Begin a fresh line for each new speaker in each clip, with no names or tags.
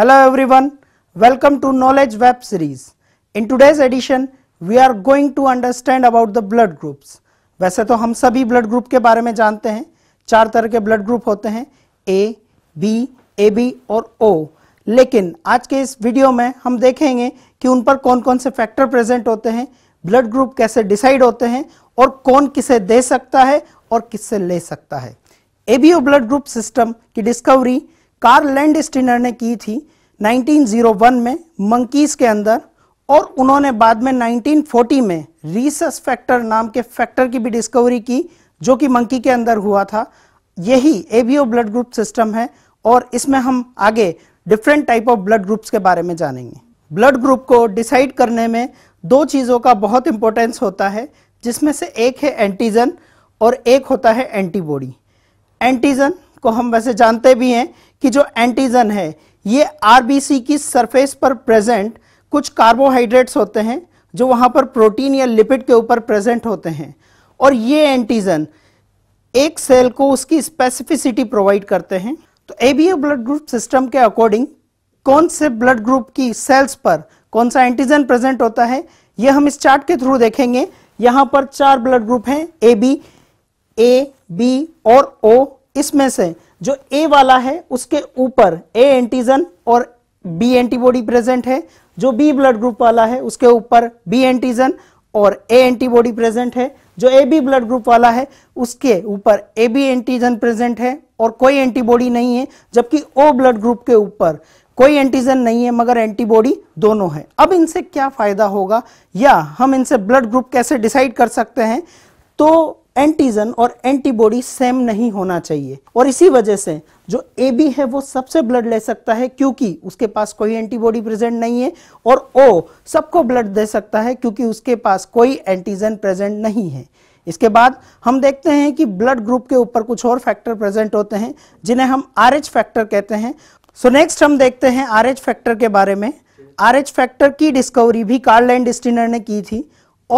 Hello everyone, welcome to Knowledge Web Series. In today's edition, we are going to understand about the blood groups. वैसे तो हम सभी blood group के बारे में जानते हैं चार तरह के ब्लड ग्रुप होते हैं ए बी ए बी और ओ लेकिन आज के इस वीडियो में हम देखेंगे कि उन पर कौन कौन से फैक्टर प्रेजेंट होते हैं ब्लड ग्रुप कैसे डिसाइड होते हैं और कौन किसे दे सकता है और किससे ले सकता है एबीओ ब्लड ग्रुप सिस्टम की डिस्कवरी कार्ल लैंड स्टिनर ने की थी 1901 में मंकीज के अंदर और उन्होंने बाद में 1940 में रिसस फैक्टर नाम के फैक्टर की भी डिस्कवरी की जो कि मंकी के अंदर हुआ था यही एबीओ ब्लड ग्रुप सिस्टम है और इसमें हम आगे different type of blood groups के बारे में जानेंगे ब्लड ग्रुप को डिसाइड करने में दो चीज़ों का बहुत इंपॉर्टेंस होता है जिसमें से एक है एंटीजन और एक होता है एंटीबॉडी एंटीजन को हम वैसे जानते भी हैं कि जो एंटीजन है ये आरबीसी की सरफेस पर प्रेजेंट कुछ कार्बोहाइड्रेट्स होते हैं जो वहां पर प्रोटीन या लिपिड के ऊपर प्रेजेंट होते हैं और ये एंटीजन एक सेल को उसकी स्पेसिफिसिटी प्रोवाइड करते हैं तो एबीए ब्लड ग्रुप सिस्टम के अकॉर्डिंग कौन से ब्लड ग्रुप की सेल्स पर कौन सा एंटीजन प्रेजेंट होता है ये हम इस चार्ट के थ्रू देखेंगे यहां पर चार ब्लड ग्रुप हैं ए बी ए बी और ओ इसमें से जो ए वाला है उसके ऊपर ए एंटीजन और बी एंटीबॉडी प्रेजेंट है जो बी ब्लड ग्रुप वाला है उसके ऊपर बी एंटीजन और ए एंटीबॉडी प्रेजेंट है जो ए बी ब्लड ग्रुप वाला है उसके ऊपर ए बी एंटीजन प्रेजेंट है और कोई एंटीबॉडी नहीं है जबकि ओ ब्लड ग्रुप के ऊपर कोई एंटीजन नहीं है मगर एंटीबॉडी दोनों है अब इनसे क्या फायदा होगा या हम इनसे ब्लड ग्रुप कैसे डिसाइड कर सकते हैं तो एंटीजन और एंटीबॉडी सेम नहीं होना चाहिए और इसी वजह से जो ए बी है वो सबसे ब्लड ले सकता है क्योंकि उसके पास कोई एंटीबॉडी प्रेजेंट नहीं है और ओ सबको ब्लड दे सकता है क्योंकि उसके पास कोई एंटीजन प्रेजेंट नहीं है इसके बाद हम देखते हैं कि ब्लड ग्रुप के ऊपर कुछ और फैक्टर प्रेजेंट होते हैं जिन्हें हम आर एच फैक्टर कहते हैं सो so नेक्स्ट हम देखते हैं आर एच फैक्टर के बारे में आर एच फैक्टर की डिस्कवरी भी कार्ल एंड ने की थी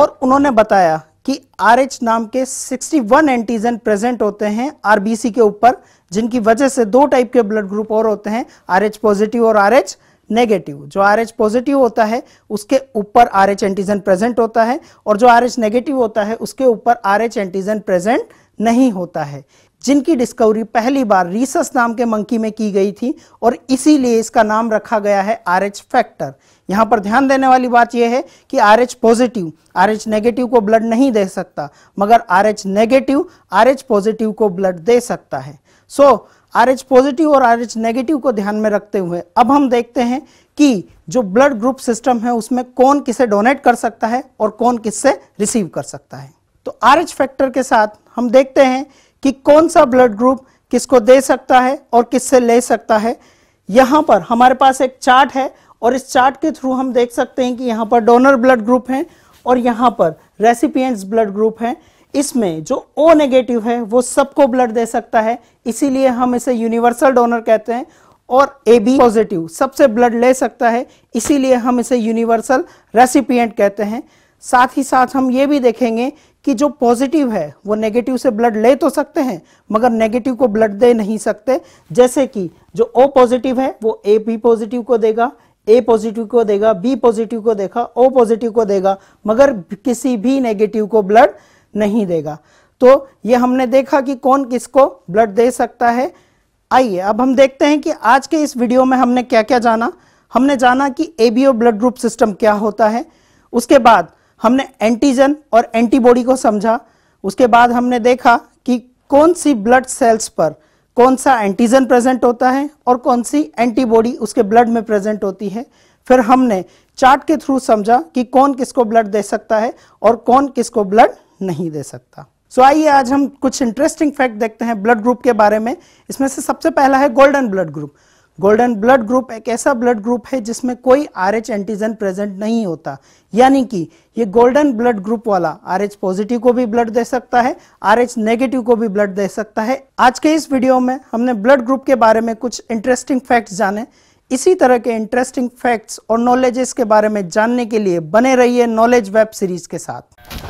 और उन्होंने बताया कि आर नाम के 61 एंटीजन प्रेजेंट होते हैं आरबीसी के ऊपर जिनकी वजह से दो टाइप के ब्लड ग्रुप और होते हैं आर पॉजिटिव और आर नेगेटिव जो आर पॉजिटिव होता है उसके ऊपर आर एंटीजन प्रेजेंट होता है और जो आर नेगेटिव होता है उसके ऊपर आर एंटीजन प्रेजेंट नहीं होता है जिनकी डिस्कवरी पहली बार रीसस नाम के मंकी में की गई थी और इसीलिए इसका नाम रखा गया है आर एच फैक्टर यहाँ पर ध्यान देने वाली बात यह है कि R H positive R H negative को ब्लड नहीं दे सकता मगर R H negative R H positive को ब्लड दे सकता है सो आर एच पॉजिटिव और आर एच नेगेटिव को ध्यान में रखते हुए अब हम देखते हैं कि जो ब्लड ग्रुप सिस्टम है उसमें कौन किसे डोनेट कर सकता है और कौन किससे रिसीव कर सकता है तो आर एच फैक्टर के साथ हम देखते हैं कि कौन सा ब्लड ग्रुप किसको दे सकता है और किससे ले सकता है यहाँ पर हमारे पास एक चार्ट है और इस चार्ट के थ्रू हम देख सकते हैं कि यहाँ पर डोनर ब्लड ग्रुप हैं और यहाँ पर रेसिपियंट्स ब्लड ग्रुप हैं इसमें जो ओ नेगेटिव है वो सबको ब्लड दे सकता है इसीलिए हम इसे यूनिवर्सल डोनर कहते हैं और ए बी पॉजिटिव सबसे ब्लड ले सकता है इसीलिए हम इसे यूनिवर्सल रेसिपियंट कहते हैं साथ ही साथ हम ये भी देखेंगे कि जो पॉजिटिव है वो नेगेटिव से ब्लड ले तो सकते हैं मगर नेगेटिव को ब्लड दे नहीं सकते जैसे कि जो ओ पॉजिटिव है वो ए बी पॉजिटिव को देगा ए पॉजिटिव को देगा बी पॉजिटिव को देगा ओ पॉजिटिव को देगा मगर किसी भी नेगेटिव को ब्लड नहीं देगा तो ये हमने देखा कि कौन किसको ब्लड दे सकता है आइए अब हम देखते हैं कि आज के इस वीडियो में हमने क्या क्या जाना हमने जाना कि एबीओ ब्लड ग्रुप सिस्टम क्या होता है उसके बाद हमने एंटीजन और एंटीबॉडी को समझा उसके बाद हमने देखा कि कौन सी ब्लड सेल्स पर कौन सा एंटीजन प्रेजेंट होता है और कौन सी एंटीबॉडी उसके ब्लड में प्रेजेंट होती है फिर हमने चार्ट के थ्रू समझा कि कौन किसको ब्लड दे सकता है और कौन किसको ब्लड नहीं दे सकता सो so, आइए आज हम कुछ इंटरेस्टिंग फैक्ट देखते हैं ब्लड ग्रुप के बारे में इसमें से सबसे पहला है golden blood group golden blood group एक ऐसा ब्लड ग्रुप है जिसमें कोई आर एच एंटीजन प्रेजेंट नहीं होता यानी कि ये गोल्डन ब्लड ग्रुप वाला आर एच पॉजिटिव को भी ब्लड दे सकता है आर एच नेगेटिव को भी ब्लड दे सकता है आज के इस वीडियो में हमने ब्लड ग्रुप के बारे में कुछ इंटरेस्टिंग फैक्ट्स जाने इसी तरह के इंटरेस्टिंग फैक्ट्स और नॉलेजेस के बारे में जानने के लिए बने रहिए नॉलेज वेब सीरीज के साथ